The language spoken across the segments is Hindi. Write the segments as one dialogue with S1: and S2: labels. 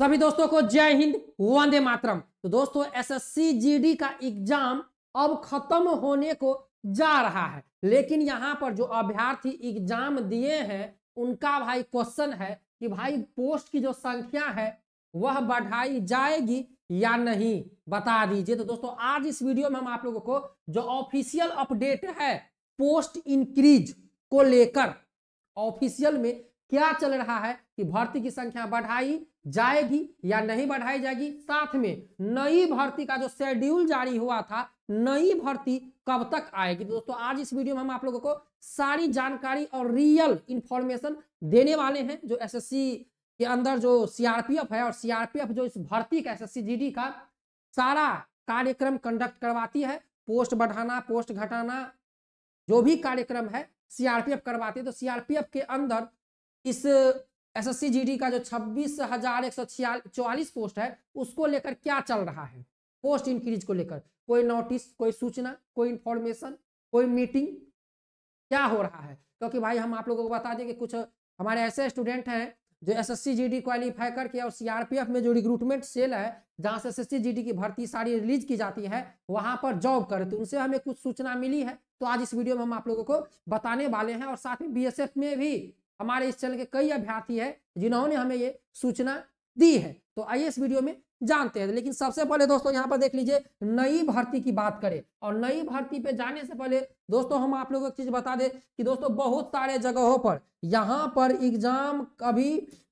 S1: सभी दोस्तों को जय हिंद वंदे मातरम तो दोस्तों एसएससी जीडी का एग्जाम अब खत्म होने को जा रहा है लेकिन यहाँ पर जो अभ्यर्थी एग्जाम दिए हैं उनका भाई क्वेश्चन है कि भाई पोस्ट की जो संख्या है वह बढ़ाई जाएगी या नहीं बता दीजिए तो दोस्तों आज इस वीडियो में हम आप लोगों को जो ऑफिशियल अपडेट है पोस्ट इंक्रीज को लेकर ऑफिशियल में क्या चल रहा है कि भर्ती की संख्या बढ़ाई जाएगी या नहीं बढ़ाई जाएगी साथ में नई भर्ती का जो शेड्यूल जारी हुआ था नई भर्ती कब तक आएगी तो दोस्तों आज इस वीडियो में हम आप लोगों को सारी जानकारी और रियल इंफॉर्मेशन देने वाले हैं जो एसएससी के अंदर जो सीआरपीएफ है और सीआरपीएफ जो इस भर्ती का एस जीडी का सारा कार्यक्रम कंडक्ट करवाती है पोस्ट बढ़ाना पोस्ट घटाना जो भी कार्यक्रम है सीआरपीएफ करवाती है तो सीआरपीएफ के अंदर इस एसएससी जीडी का जो छब्बीस हजार एक सौ चौवालीस पोस्ट है उसको लेकर क्या चल रहा है पोस्ट इंक्रीज को लेकर कोई नोटिस कोई सूचना कोई इंफॉर्मेशन कोई मीटिंग क्या हो रहा है क्योंकि भाई हम आप लोगों को बता दें कि कुछ हमारे ऐसे स्टूडेंट हैं जो एस एस क्वालिफाई करके और सीआरपीएफ में जो रिक्रूटमेंट सेल है जहाँ से एस एस की भर्ती सारी रिलीज की जाती है वहां पर जॉब करे तो उनसे हमें कुछ सूचना मिली है तो आज इस वीडियो में हम आप लोगों को बताने वाले हैं और साथ में बीएसएफ में भी हमारे इस चैनल के कई अभ्यर्थी है जिन्होंने हमें ये सूचना दी है तो आइए इस वीडियो में जानते हैं लेकिन सबसे पहले दोस्तों यहाँ पर देख लीजिए नई भर्ती की बात करें और नई भर्ती पे जाने से पहले दोस्तों हम आप लोगों को एक चीज बता दें कि दोस्तों बहुत सारे जगहों पर यहाँ पर एग्जाम कभी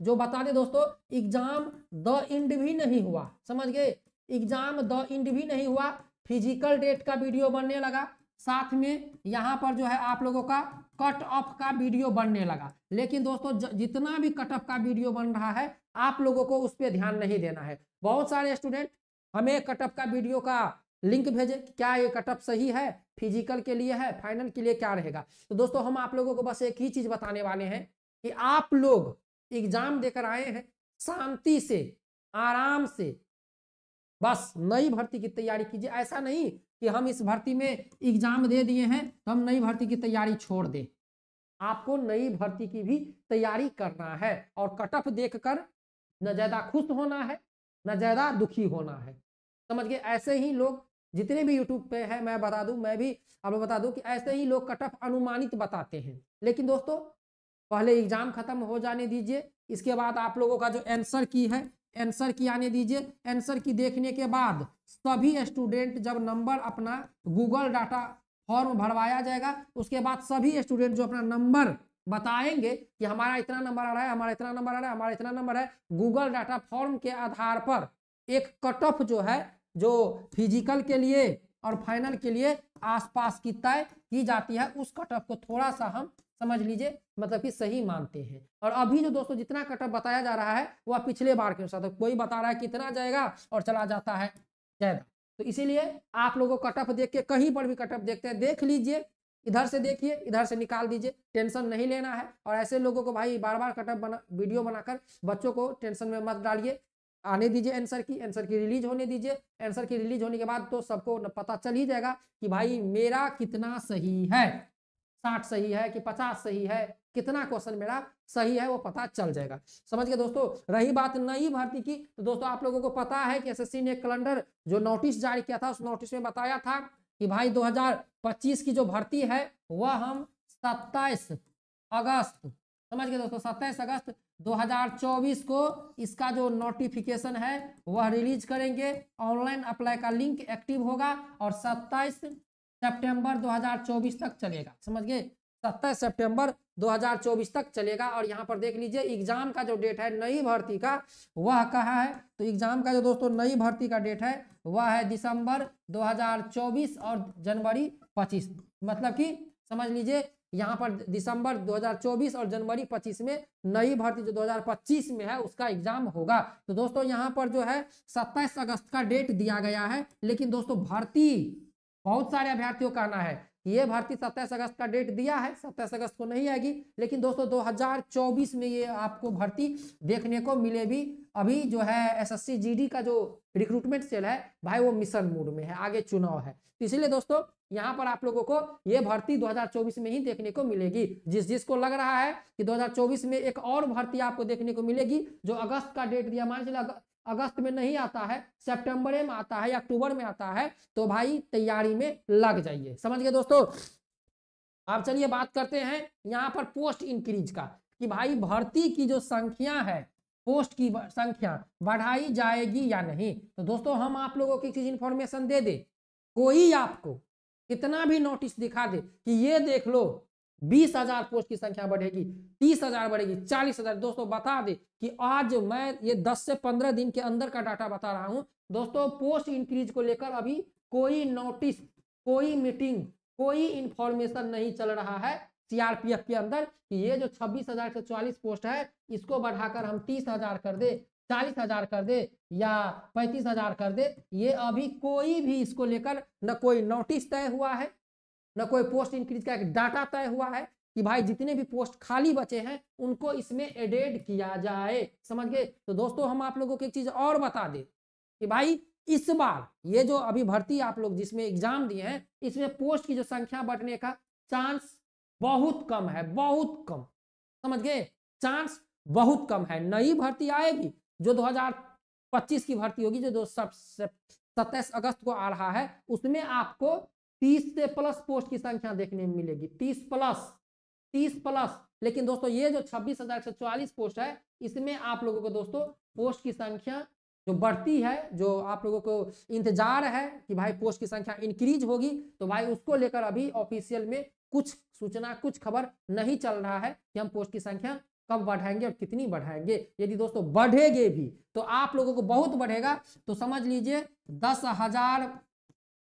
S1: जो बता दे दोस्तों एग्जाम द इंड भी नहीं हुआ समझ गए एग्जाम द इंड भी नहीं हुआ फिजिकल डेट का वीडियो बनने लगा साथ में यहाँ पर जो है आप लोगों का कट ऑफ का वीडियो बनने लगा लेकिन दोस्तों जितना भी कट ऑफ का वीडियो बन रहा है आप लोगों को उस पर ध्यान नहीं देना है बहुत सारे स्टूडेंट हमें कट ऑफ का वीडियो का लिंक भेजे क्या ये कट ऑफ सही है फिजिकल के लिए है फाइनल के लिए क्या रहेगा तो दोस्तों हम आप लोगों को बस एक ही चीज बताने वाले हैं कि आप लोग एग्जाम देकर आए हैं शांति से आराम से बस नई भर्ती की तैयारी कीजिए ऐसा नहीं कि हम इस भर्ती में एग्जाम दे दिए हैं तो हम नई भर्ती की तैयारी छोड़ दें आपको नई भर्ती की भी तैयारी करना है और कट ऑफ देख कर न ज़्यादा खुश होना है न ज़्यादा दुखी होना है समझ गए ऐसे ही लोग जितने भी यूट्यूब पे हैं मैं बता दूं मैं भी आपको बता दूं कि ऐसे ही लोग कट ऑफ अनुमानित बताते हैं लेकिन दोस्तों पहले एग्जाम खत्म हो जाने दीजिए इसके बाद आप लोगों का जो आंसर की है आंसर की आने दीजिए आंसर की देखने के बाद सभी स्टूडेंट जब नंबर अपना गूगल डाटा फॉर्म भरवाया जाएगा उसके बाद सभी स्टूडेंट जो अपना नंबर बताएंगे कि हमारा इतना नंबर आ रहा है हमारा इतना नंबर आ रहा है हमारा इतना नंबर है गूगल डाटा फॉर्म के आधार पर एक कट ऑफ जो है जो फिजिकल के लिए और फाइनल के लिए आसपास की तय की जाती है उस कट ऑफ को थोड़ा सा हम समझ लीजिए मतलब कि सही मानते हैं और अभी जो दोस्तों जितना कटअप बताया जा रहा है वह पिछले बार के अनुसार तो कोई बता रहा है कितना जाएगा और चला जाता है ज्यादा तो इसीलिए आप लोगों को कटअप देख के कहीं पर भी कटअप देखते हैं देख लीजिए इधर से देखिए इधर से निकाल दीजिए टेंशन नहीं लेना है और ऐसे लोगों को भाई बार बार कटअप बना वीडियो बनाकर बच्चों को टेंशन में मत डालिए आने दीजिए आंसर की आंसर की रिलीज होने दीजिए आंसर की रिलीज होने के बाद तो सबको पता चल ही जाएगा कि भाई मेरा कितना सही है साठ सही है कि पचास सही है कितना क्वेश्चन मेरा सही है वो पता चल जाएगा समझ गए दोस्तों रही बात नई भर्ती की तो दोस्तों आप लोगों को पता है कि एसएससी ने कैलेंडर जो नोटिस जारी किया था उस नोटिस में बताया था कि भाई 2025 की जो भर्ती है वह हम 27 अगस्त समझ गए दोस्तों 27 अगस्त 2024 को इसका जो नोटिफिकेशन है वह रिलीज करेंगे ऑनलाइन अप्लाई का लिंक एक्टिव होगा और सत्ताईस सितंबर 2024 तक चलेगा समझ गए सत्ताईस सितंबर 2024 तक चलेगा और यहाँ पर देख लीजिए एग्जाम का जो डेट है नई भर्ती का वह कहा है तो एग्जाम का जो दोस्तों नई भर्ती का डेट है वह है दिसंबर 2024 और जनवरी 25 मतलब कि समझ लीजिए यहाँ पर दिसंबर 2024 और जनवरी 25 में नई भर्ती जो 2025 में है उसका एग्जाम होगा तो दोस्तों यहाँ पर जो है सत्ताईस अगस्त का डेट दिया गया है लेकिन दोस्तों भर्ती बहुत सारे अभ्यर्थियों का कहना है कि ये भर्ती सत्ताईस अगस्त का डेट दिया है सत्ताईस अगस्त को नहीं आएगी लेकिन दोस्तों 2024 में ये आपको भर्ती देखने को मिलेगी अभी जो है एसएससी जीडी का जो रिक्रूटमेंट सेल है भाई वो मिशन मोड में है आगे चुनाव है तो इसीलिए इसलिए दोस्तों यहाँ पर आप लोगों को ये भर्ती 2024 में ही देखने को मिलेगी जिस जिसको लग रहा है कि 2024 में एक और भर्ती आपको देखने को मिलेगी जो अगस्त का डेट दिया मान चला अगस्त में नहीं आता है सेप्टेम्बर में आता है या अक्टूबर में आता है तो भाई तैयारी में लग जाइए समझ गए दोस्तों अब चलिए बात करते हैं यहाँ पर पोस्ट इंक्रीज का कि भाई भर्ती की जो संख्या है पोस्ट की संख्या बढ़ाई जाएगी या नहीं तो दोस्तों हम आप लोगों की चीज इंफॉर्मेशन दे दे कोई आपको कितना भी नोटिस दिखा दे कि ये देख लो बीस हजार पोस्ट की संख्या बढ़ेगी तीस हजार बढ़ेगी चालीस हजार दोस्तों बता दे कि आज मैं ये दस से पंद्रह दिन के अंदर का डाटा बता रहा हूं दोस्तों पोस्ट इंक्रीज को लेकर अभी कोई नोटिस कोई मीटिंग कोई इंफॉर्मेशन नहीं चल रहा है सीआरपीएफ के अंदर कि ये जो छब्बीस हजार से चालीस पोस्ट है इसको बढ़ाकर हम तीस हजार कर दे चालीस हजार कर दे या पैंतीस हजार कर दे ये अभी कोई भी इसको लेकर न कोई नोटिस तय हुआ है न कोई पोस्ट इंक्रीज का एक डाटा तय हुआ है कि भाई जितने भी पोस्ट खाली बचे हैं उनको इसमें एडेड किया जाए समझ गए तो दोस्तों हम आप लोगों को एक चीज और बता दें कि भाई इस बार ये जो अभी भर्ती आप लोग जिसमें एग्जाम दिए हैं इसमें पोस्ट की जो संख्या बढ़ने का चांस बहुत कम है बहुत कम समझ गए चांस बहुत कम है नई भर्ती आएगी जो 2025 की भर्ती होगी जो दो सत्ताईस अगस्त को आ रहा है उसमें आपको तीस से प्लस पोस्ट की संख्या देखने में मिलेगी तीस प्लस तीस प्लस लेकिन दोस्तों ये जो छब्बीस हजार एक सौ चालीस पोस्ट है इसमें आप लोगों को दोस्तों पोस्ट की संख्या जो बढ़ती है जो आप लोगों को इंतजार है कि भाई पोस्ट की संख्या इंक्रीज होगी तो भाई उसको लेकर अभी ऑफिशियल में कुछ सूचना कुछ खबर नहीं चल रहा है कि हम पोस्ट की संख्या कब बढ़ाएंगे और कितनी बढ़ाएंगे यदि दोस्तों बढ़ेंगे भी तो आप लोगों को बहुत बढ़ेगा तो समझ लीजिए दस हजार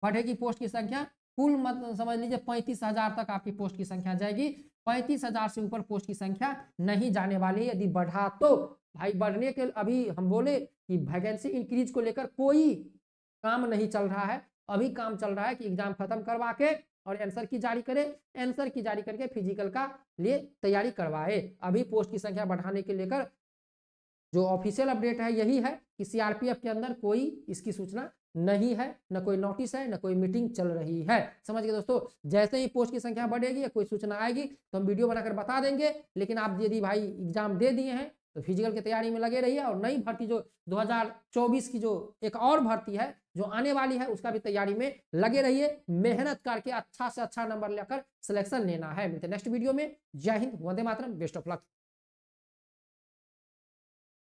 S1: बढ़ेगी पोस्ट की संख्या कुल मत मतलब समझ लीजिए पैंतीस हजार तक आपकी पोस्ट की संख्या जाएगी पैंतीस हजार से ऊपर पोस्ट की संख्या नहीं जाने वाली यदि बढ़ा तो भाई बढ़ने के अभी हम बोले कि वैकेंसी इंक्रीज को लेकर कोई काम नहीं चल रहा है अभी काम चल रहा है कि एग्जाम खत्म करवा के और आंसर की जारी करे आंसर की जारी करके फिजिकल का लिए तैयारी करवाए अभी पोस्ट की संख्या बढ़ाने के लेकर जो ऑफिशियल अपडेट है यही है कि सीआरपीएफ के अंदर कोई इसकी सूचना नहीं है न कोई नोटिस है न कोई मीटिंग चल रही है समझ गए दोस्तों जैसे ही पोस्ट की संख्या बढ़ेगी या कोई सूचना आएगी तो हम वीडियो बनाकर बता देंगे लेकिन आप यदि भाई एग्जाम दे दिए हैं तो फिजिकल की तैयारी में लगे रहिए और नई भर्ती जो 2024 की जो एक और भर्ती है जो आने वाली है उसका भी तैयारी में लगे रहिए मेहनत करके अच्छा से अच्छा नंबर लेकर सिलेक्शन लेना है मिलते नेक्स्ट वीडियो में जय हिंद वंदे मातरम बेस्ट ऑफ लक